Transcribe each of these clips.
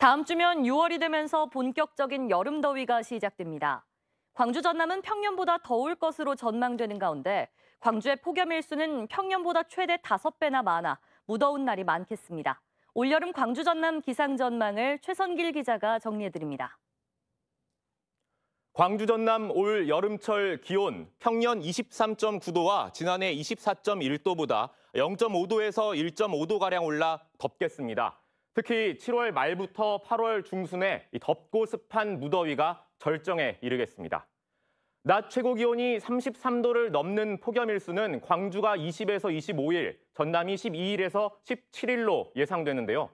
다음 주면 6월이 되면서 본격적인 여름 더위가 시작됩니다. 광주 전남은 평년보다 더울 것으로 전망되는 가운데 광주의 폭염 일수는 평년보다 최대 5배나 많아 무더운 날이 많겠습니다. 올여름 광주 전남 기상 전망을 최선길 기자가 정리해드립니다. 광주 전남 올 여름철 기온 평년 23.9도와 지난해 24.1도보다 0.5도에서 1.5도가량 올라 덥겠습니다. 특히 7월 말부터 8월 중순에 덥고 습한 무더위가 절정에 이르겠습니다. 낮 최고 기온이 33도를 넘는 폭염일수는 광주가 20에서 25일, 전남이 12일에서 17일로 예상되는데요.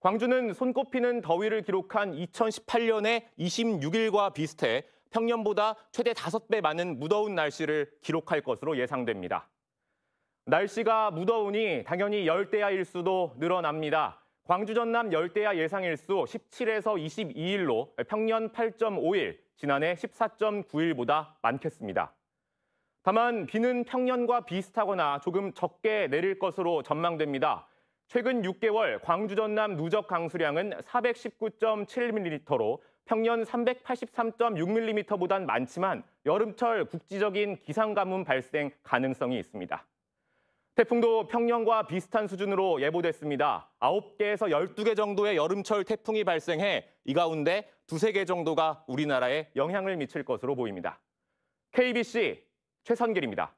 광주는 손꼽히는 더위를 기록한 2018년의 26일과 비슷해 평년보다 최대 5배 많은 무더운 날씨를 기록할 것으로 예상됩니다. 날씨가 무더우니 당연히 열대야일수도 늘어납니다. 광주 전남 열대야 예상일수 17에서 22일로 평년 8.5일, 지난해 14.9일보다 많겠습니다. 다만 비는 평년과 비슷하거나 조금 적게 내릴 것으로 전망됩니다. 최근 6개월 광주 전남 누적 강수량은 419.7mm로 평년 383.6mm보단 많지만 여름철 국지적인 기상가뭄 발생 가능성이 있습니다. 태풍도 평년과 비슷한 수준으로 예보됐습니다. 9개에서 12개 정도의 여름철 태풍이 발생해 이 가운데 2, 3개 정도가 우리나라에 영향을 미칠 것으로 보입니다. KBC 최선길입니다.